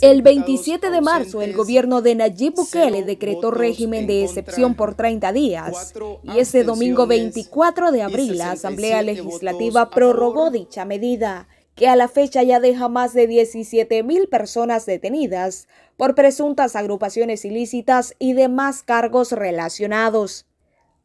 El 27 de marzo, el gobierno de Nayib Bukele decretó régimen de excepción por 30 días y ese domingo 24 de abril la Asamblea Legislativa prorrogó dicha medida, que a la fecha ya deja más de 17.000 personas detenidas por presuntas agrupaciones ilícitas y demás cargos relacionados.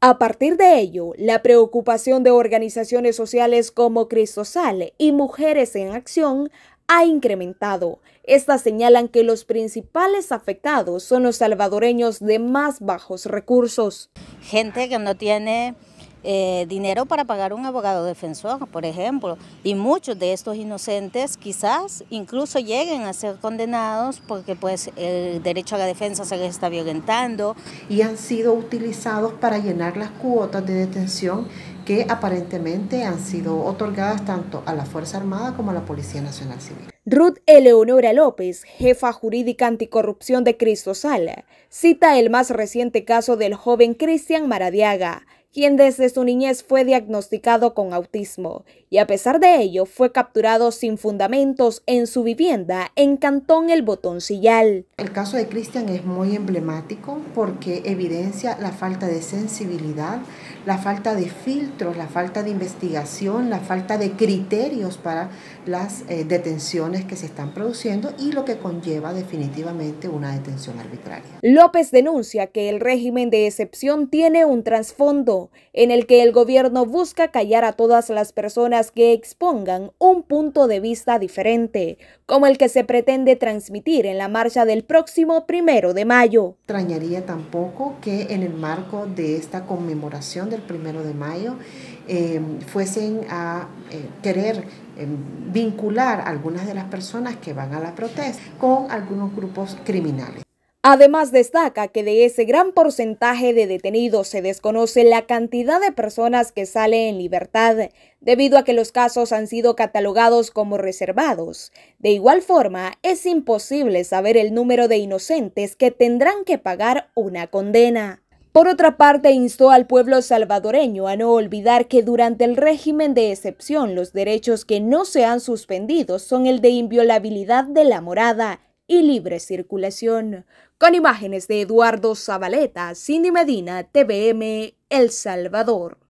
A partir de ello, la preocupación de organizaciones sociales como Cristosal y Mujeres en Acción ha incrementado. Estas señalan que los principales afectados son los salvadoreños de más bajos recursos. Gente que no tiene eh, dinero para pagar un abogado defensor, por ejemplo, y muchos de estos inocentes quizás incluso lleguen a ser condenados porque pues el derecho a la defensa se les está violentando. Y han sido utilizados para llenar las cuotas de detención que aparentemente han sido otorgadas tanto a la Fuerza Armada como a la Policía Nacional Civil. Ruth Eleonora López, jefa jurídica anticorrupción de Cristo cita el más reciente caso del joven Cristian Maradiaga, quien desde su niñez fue diagnosticado con autismo y a pesar de ello fue capturado sin fundamentos en su vivienda en Cantón El Botoncillal. El caso de Cristian es muy emblemático porque evidencia la falta de sensibilidad, la falta de filtros, la falta de investigación, la falta de criterios para las eh, detenciones que se están produciendo y lo que conlleva definitivamente una detención arbitraria. López denuncia que el régimen de excepción tiene un trasfondo en el que el gobierno busca callar a todas las personas que expongan un punto de vista diferente, como el que se pretende transmitir en la marcha del próximo primero de mayo. Extrañaría tampoco que en el marco de esta conmemoración del primero de mayo em, fuesen a eh, querer em, vincular algunas de las personas que van a la protesta con algunos grupos criminales. Además, destaca que de ese gran porcentaje de detenidos se desconoce la cantidad de personas que sale en libertad, debido a que los casos han sido catalogados como reservados. De igual forma, es imposible saber el número de inocentes que tendrán que pagar una condena. Por otra parte, instó al pueblo salvadoreño a no olvidar que durante el régimen de excepción los derechos que no se han suspendido son el de inviolabilidad de la morada, y libre circulación. Con imágenes de Eduardo Zabaleta, Cindy Medina, TVM, El Salvador.